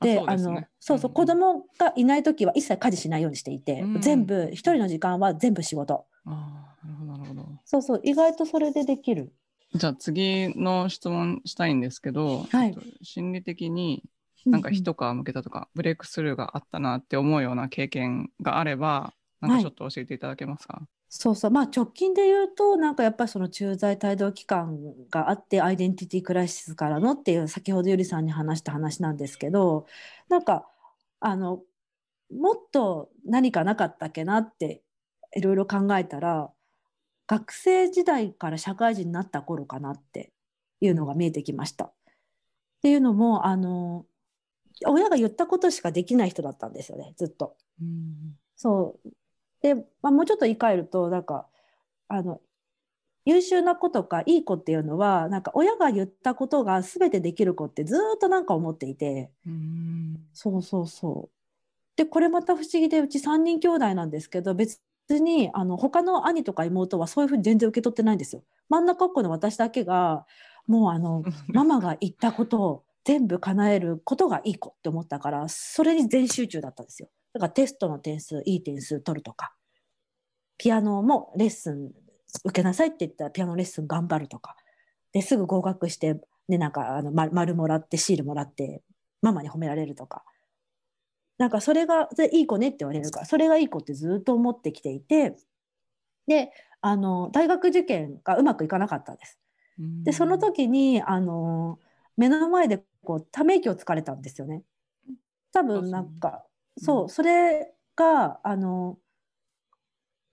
はい、で、あのそうそう、子供がいない時は一切家事しないようにしていて、うん、全部一人の時間は全部仕事。あなるほどなるほど。そうそう意外とそれでできる。じゃあ次の質問したいんですけど、はい、心理的になんか一皮向けたとか、うんうん、ブレイクスルーがあったなって思うような経験があればなんかちょっと教えていただけますか、はいそうそう、まあ直近で言うと、なんかやっぱりその駐在帯同期間があって、アイデンティティクライシスからのっていう、先ほどゆりさんに話した話なんですけど、なんか、あの、もっと何かなかったっけなって、いろいろ考えたら、学生時代から社会人になった頃かなっていうのが見えてきました。っていうのも、あの、親が言ったことしかできない人だったんですよね、ずっと。うんそう。で、まあ、もうちょっと言い換えるとなんかあの優秀な子とかいい子っていうのはなんか親が言ったことが全てできる子ってずっとなんか思っていてそうそうそうでこれまた不思議でうち3人兄弟なんですけど別にあの他の兄とか妹はそういうふうに全然受け取ってないんですよ。真ん中っ子の私だけがもうあの ママが言ったことを全部叶えることがいい子って思ったからそれに全集中だったんですよ。だからテストの点数、いい点数取るとか、ピアノもレッスン受けなさいって言ったらピアノレッスン頑張るとか、ですぐ合格して、ね、なんかあの丸もらってシールもらって、ママに褒められるとか、なんかそれがいい子ねって言われるから、それがいい子ってずっと思ってきていて、で、あの大学受験がうまくいかなかったんです。で、その時にあの目の前でこうため息をつかれたんですよね。多分なんかそう、それがあの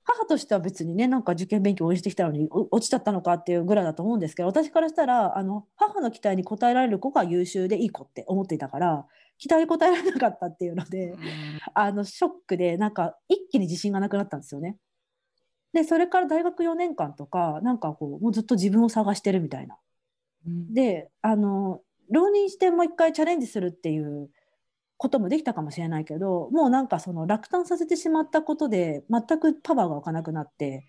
母としては別にねなんか受験勉強応援してきたのに落ちちゃったのかっていうぐらいだと思うんですけど私からしたらあの母の期待に応えられる子が優秀でいい子って思っていたから期待に応えられなかったっていうので、あのショックでなんか一気に自信がなくなったんですよね。でそれから大学4年間とかなんかこうもうずっと自分を探してるみたいな。うん、であの浪人してもう一回チャレンジするっていうこともできたかもしれないけどもうなんかその落胆させてしまったことで全くパワーが湧かなくなって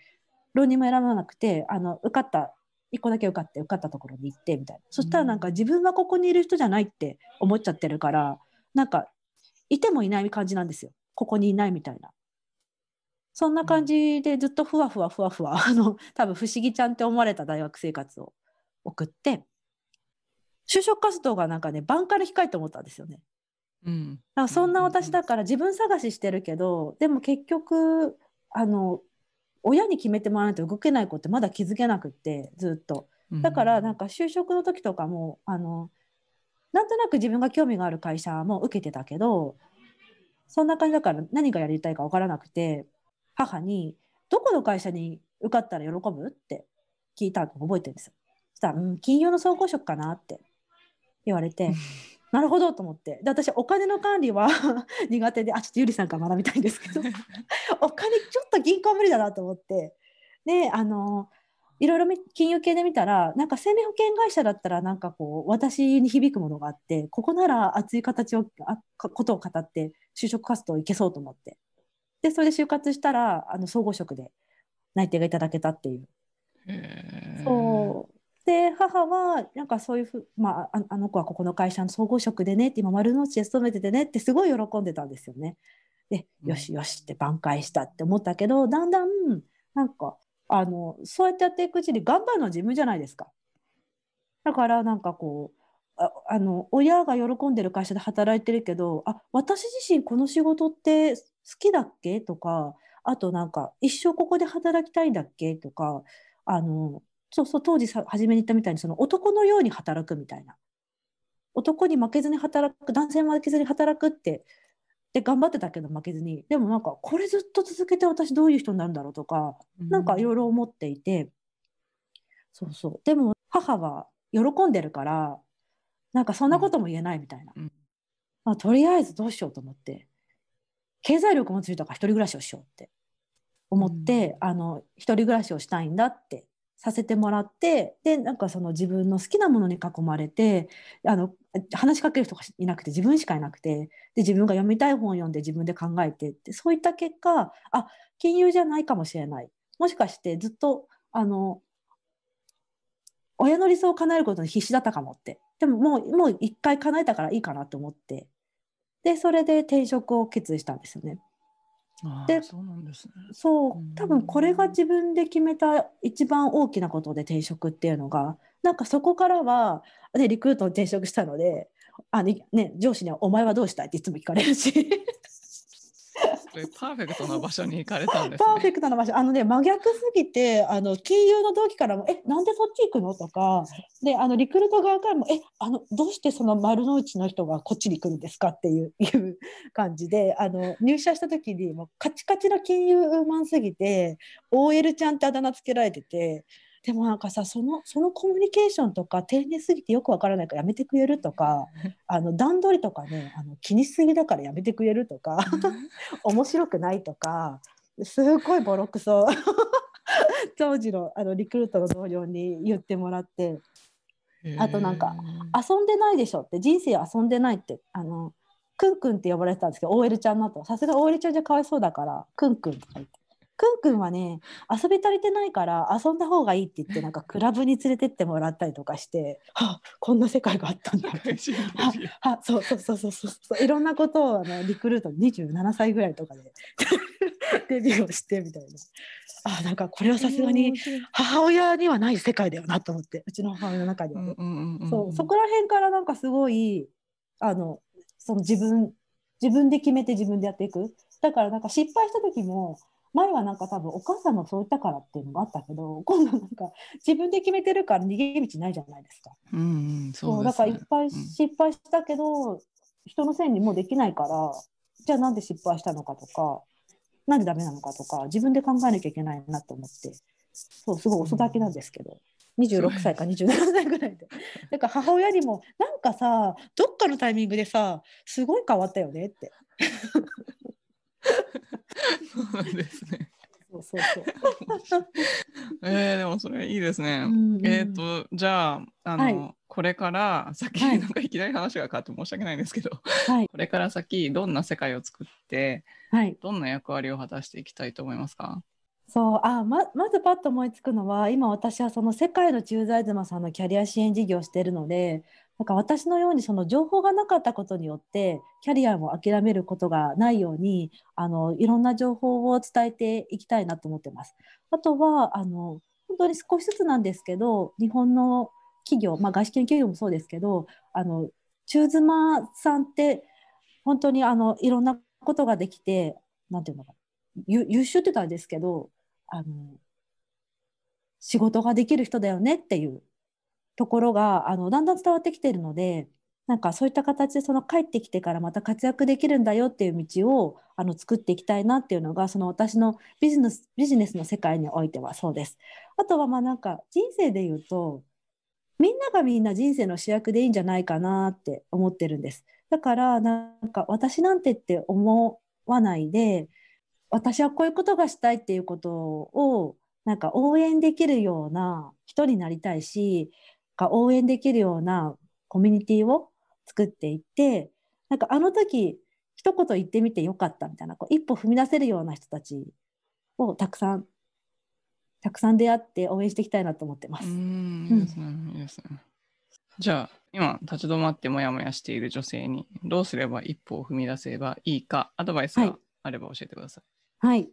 浪人も選ばなくてあの受かった1個だけ受かって受かったところに行ってみたいな、そしたらなんか自分はここにいる人じゃないって思っちゃってるからなんかいてもいない感じなんですよここにいないみたいな。そんな感じでずっとふわふわふわふわあの多分不思議ちゃんって思われた大学生活を送って就職活動がなんかね晩から控えて思ったんですよね。うん、だそんな私だから自分探ししてるけどでも結局あの親に決めてもらわないと動けない子ってまだ気づけなくってずっとだからなんか就職の時とかもあのなんとなく自分が興味がある会社も受けてたけどそんな感じだから何がやりたいか分からなくて母に「どこの会社に受かったら喜ぶ?」って聞いたの覚えてるんですよ。そしたら「うん金融の総合職かな?」って言われて なるほどと思ってで私お金の管理は 苦手であちょっとゆりさんから学びたいんですけど お金ちょっと銀行無理だなと思ってであのいろいろ金融系で見たらなんか生命保険会社だったらなんかこう私に響くものがあってここなら熱い形をあことを語って就職活動いけそうと思ってでそれで就活したらあの総合職で内定がいただけたっていう。そうで母はなんかそういうふう、まあ、あの子はここの会社の総合職でねって今丸の内で勤めててねってすごい喜んでたんですよね。でよしよしって挽回したって思ったけどだんだんなんかあのそうやってやっていくうちに頑張るのは自分じゃないですか。だからなんかこうああの親が喜んでる会社で働いてるけどあ私自身この仕事って好きだっけとかあとなんか一生ここで働きたいんだっけとかあのそうそう当時さ初めに言ったみたいにその男のように働くみたいな男に負けずに働く男性負けずに働くってで頑張ってたけど負けずにでもなんかこれずっと続けて私どういう人になるんだろうとか、うん、なんかいろいろ思っていてそうそうでも母は喜んでるからなんかそんなことも言えないみたいな、うん、まあ、とりあえずどうしようと思って経済力もついたから一人暮らしをしようって思って、うん、あの一人暮らしをしたいんだってさせてもらってでなんかその自分の好きなものに囲まれてあの話しかける人がいなくて自分しかいなくてで自分が読みたい本を読んで自分で考えてってそういった結果あ金融じゃないかもしれないもしかしてずっとあの親の理想を叶えることに必死だったかもってでももう一回叶えたからいいかなと思ってでそれで転職を決意したんですよね。でそうなんですねそう多分これが自分で決めた一番大きなことで転職っていうのがなんかそこからはね、リクルートに転職したのであ、ね、上司には「お前はどうしたい?」っていつも聞かれるしパーフェクトな場所に行かれたんです、ね、パーフェクトな場所あのね真逆すぎてあの金融の同期からも「えなんでそっち行くの?」とかであのリクルート側からも「えあのどうしてその丸の内の人がこっちに来るんですか?」っていういう感じであの入社した時にもうカチカチの金融マンすぎて OL ちゃんってあだ名つけられてて。でもなんかさそのそのコミュニケーションとか丁寧すぎてよくわからないからやめてくれるとか あの段取りとかねあの気にしすぎだからやめてくれるとか面白くないとかすごいボロクソ 当時のあのリクルートの同僚に言ってもらって。あとなんか遊んでないでしょって人生遊んでないってあのくんくんって呼ばれてたんですけど OL ちゃんのとさすが OL ちゃんじゃかわいそうだからくんくんとか言ってくんくんはね遊び足りてないから遊んだ方がいいって言ってなんかクラブに連れてってもらったりとかしてはこんな世界があったんだっていそうそうそうそうそういろんなことをあのリクルート27歳ぐらいとかで デビューをしてみたいなあなんかこれはさすがに母親にはない世界だよなと思ってうちの母親の中では、そうそこら辺からなんかすごいあのその自分自分で決めて自分でやっていくだからなんか失敗した時も前はなんか多分お母さんもそう言ったからっていうのがあったけど今度なんか自分で決めてるから逃げ道ないじゃないですか。うん、うん、そう、だからいっぱい失敗したけど、うん、人のせいにもうできないからじゃあなんで失敗したのかとかなんでダメなのかとか自分で考えなきゃいけないなと思ってそうすごい遅咲きなんですけど。26歳か27歳ぐらいで。だから母親にも、なんかさ、どっかのタイミングでさ、すごい変わったよねってそうですね。そうそうそう。えー、でもそれいいですね。うんうん、えっ、ー、と、じゃあ、あの、はい、これから先、なんかいきなり話が変わって申し訳ないんですけど、はい、これから先、どんな世界を作って、はい、どんな役割を果たしていきたいと思いますかそうあままずパッと思いつくのは今私はその世界の駐在妻さんのキャリア支援事業をしているのでなんか私のようにその情報がなかったことによってキャリアも諦めることがないようにあのいろんな情報を伝えていきたいなと思ってます。あとはあの本当に少しずつなんですけど日本の企業、まあ、外資系企業もそうですけどあの中妻さんって本当にあのいろんなことができてなんていうのか優秀って言ったんですけどあの仕事ができる人だよねっていうところがあのだんだん伝わってきてるのでなんかそういった形でその帰ってきてからまた活躍できるんだよっていう道をあの作っていきたいなっていうのがその私のビジネスビジネスの世界においてはそうです。あとはまあなんか人生で言うとみんながみんな人生の主役でいいんじゃないかなって思ってるんです。だからなんか私なんてって思わないで私はこういうことがしたいっていうことをなんか応援できるような人になりたいしが応援できるようなコミュニティを作っていってなんかあの時一言言ってみてよかったみたいなこう一歩踏み出せるような人たちをたくさんたくさん出会って応援していきたいなと思ってます。じゃあ今立ち止まってモヤモヤしている女性にどうすれば一歩を踏み出せばいいかアドバイスがあれば教えてください。はい、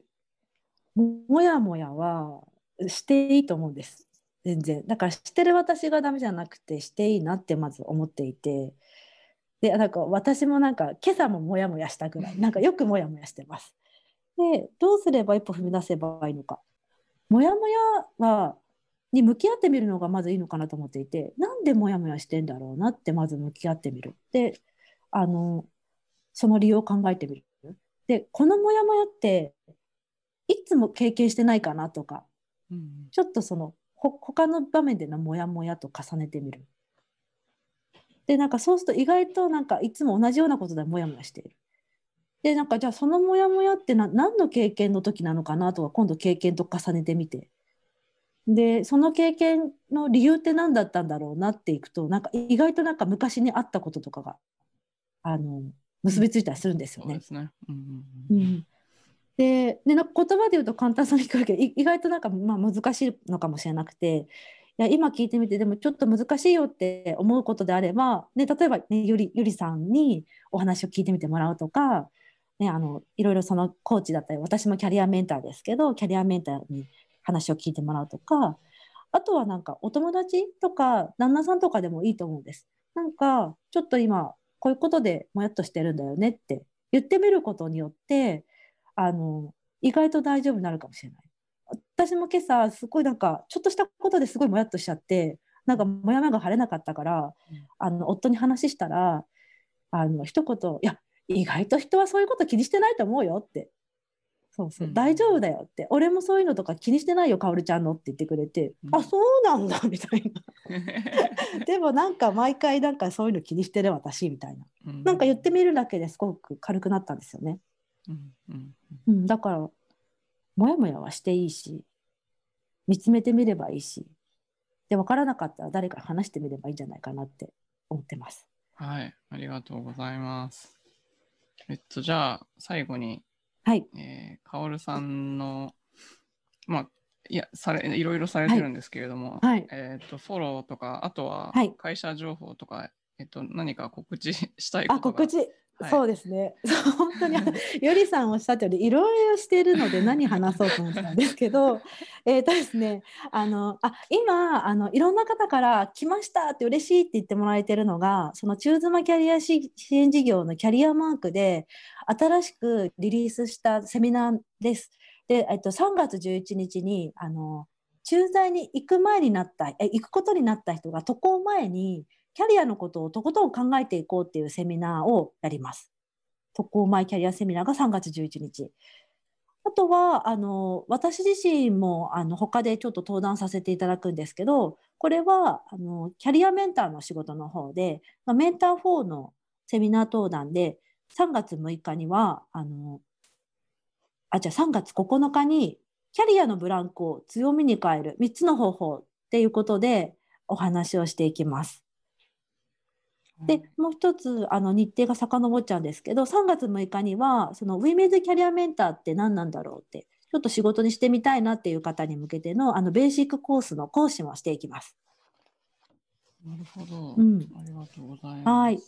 はい、もやもやはしていいと思うんです。全然だからしてる私がダメじゃなくてしていいなってまず思っていてでなんか私もなんか今朝もモヤモヤしたぐらい なんかよくモヤモヤしてます。でどうすれば一歩踏み出せばいいのかモヤモヤはに向き合ってみるのがまずいいのかなと思っていてなんでモヤモヤしてんだろうなってまず向き合ってみるであのその理由を考えてみるでこのモヤモヤっていつも経験してないかなとか、うん、ちょっとそのほ他の場面でのモヤモヤと重ねてみる。でなんかそうすると意外となんかいつも同じようなことでモヤモヤしている。でなんかじゃあそのモヤモヤって何の経験の時なのかなとか今度経験と重ねてみてでその経験の理由って何だったんだろうなっていくとなんか意外となんか昔にあったこととかがあの結びついたりするんですよね。うねうんうんうん、で、ね、言葉で言うと簡単そうに聞こえるけど意外となんか、まあ、難しいのかもしれなくていや今聞いてみてでもちょっと難しいよって思うことであれば、ね、例えば、ね、ゆりゆりさんにお話を聞いてみてもらうとか、ね、あのいろいろそのコーチだったり私もキャリアメンターですけどキャリアメンターに話を聞いてもらうとかあとはなんかお友達とか旦那さんとかでもいいと思うんです。なんかちょっと今こういうことでもやっとしてるんだよねって言ってみることによってあの意外と大丈夫になるかもしれない。私も今朝すごいなんかちょっとしたことですごいもやっとしちゃってなんかもやもやが晴れなかったから、うん、あの夫に話したらあの一言「いや意外と人はそういうこと気にしてないと思うよ」って「そうそう、うん、大丈夫だよ」って「俺もそういうのとか気にしてないよかおるちゃんの」って言ってくれて「うん、あそうなんだ」みたいな でもなんか毎回なんかそういうの気にしてる私みたいな、うん、なんか言ってみるだけですごく軽くなったんですよね。うんうんうん、だからモヤモヤはしていいし見つめてみればいいしで分からなかったら誰か話してみればいいんじゃないかなって思ってます。はい、ありがとうございます。えっと、じゃあ、最後に、はい。えー、かおるさんの、まあ、いや、され、いろいろされてるんですけれども、はい。えっと、フォローとか、あとは、会社情報とか、はい、えっと、何か告知したいことがあ告知そうですね。本当にゆり さんおっしゃったようにいろいろしているので何話そうと思ってたんですけど、えっとですね、あのあ今あのいろんな方から来ましたって嬉しいって言ってもらえてるのが、その中妻キャリア支援事業のキャリアマークで新しくリリースしたセミナーです。で、えっと3月11日にあの駐在に行く前になったえ行くことになった人が渡航前にキャリアのことをとことん考えていこうっていうセミナーをやります。特攻マイキャリアセミナーが3月11日。あとは、あの、私自身も、あの、他でちょっと登壇させていただくんですけど、これは、あの、キャリアメンターの仕事の方で、まあ、メンター4のセミナー登壇で、3月6日には、あの、あ、じゃあ3月9日に、キャリアのブランクを強みに変える3つの方法っていうことでお話をしていきます。でもう一つあの日程が遡っちゃうんですけど3月6日にはそのウィメンズキャリアメンターって何なんだろうってちょっと仕事にしてみたいなっていう方に向けてのあのベーシックコースの講師もしていきます。なるほど、うん、ありがとうございます。はい、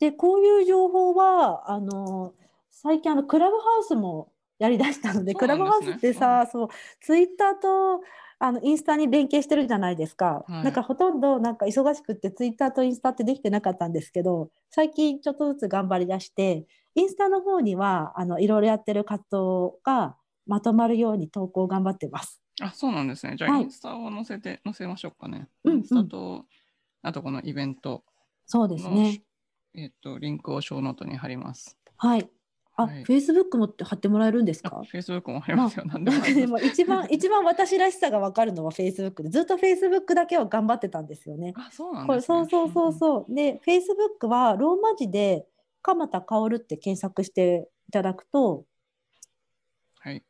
でこういう情報はあの最近あのクラブハウスもやりだしたので、ね、クラブハウスってさそう、そうツイッターとあのインスタに連携してるじゃないですか、はい、なんかほとんどなんか忙しくってツイッターとインスタってできてなかったんですけど最近ちょっとずつ頑張りだしてインスタの方にはあのいろいろやってる活動がまとまるように投稿頑張ってます。あそうなんですねじゃあ、インスタを載せて載せましょうかね。うん、インスタとあとこのイベントそうですね。えっ、とリンクをショーノートに貼ります。はいあ、フェイスブックも貼ってもらえるんですか。フェイスブックもありますよ。まあ、なんかね、も一番、一番私らしさがわかるのはフェイスブックで、ずっとフェイスブックだけは頑張ってたんですよね。あ、そうなん、ね、これ、そうそうそうそう、で、フェイスブックはローマ字で。鎌田薫って検索していただくと。はい。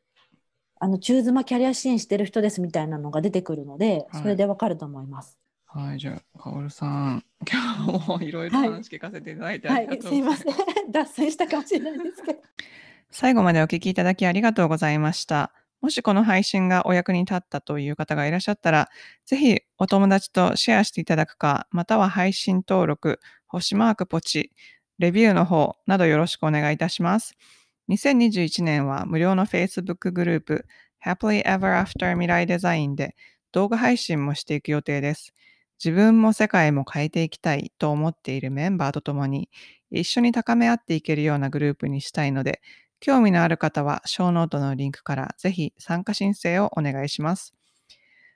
あの中妻キャリア支援してる人ですみたいなのが出てくるので、それでわかると思います。はい、じゃあ、かおるさん、今日もいろいろ話聞かせていただいて、はい、はい、すいません、脱線したかもしれないですけど。最後までお聞きいただきありがとうございました。もしこの配信がお役に立ったという方がいらっしゃったら、ぜひお友達とシェアしていただくか、または配信登録、星マークポチ、レビューの方などよろしくお願いいたします。2021年は無料の Facebook グループ Happily Ever After 未来デザインで動画配信もしていく予定です。自分も世界も変えていきたいと思っているメンバーと共に一緒に高め合っていけるようなグループにしたいので、興味のある方は小ノートのリンクからぜひ参加申請をお願いします。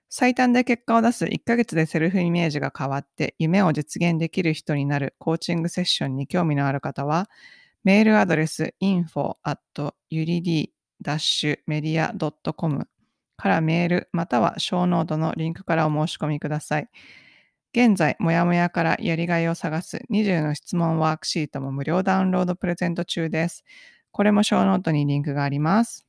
最短で結果を出す1ヶ月でセルフイメージが変わって夢を実現できる人になるコーチングセッションに興味のある方は、メールアドレス info.udd-media.com からメールまたは小ノートのリンクからお申し込みください。現在、もやもやからやりがいを探す20の質問ワークシートも無料ダウンロードプレゼント中です。これもショーノートにリンクがあります。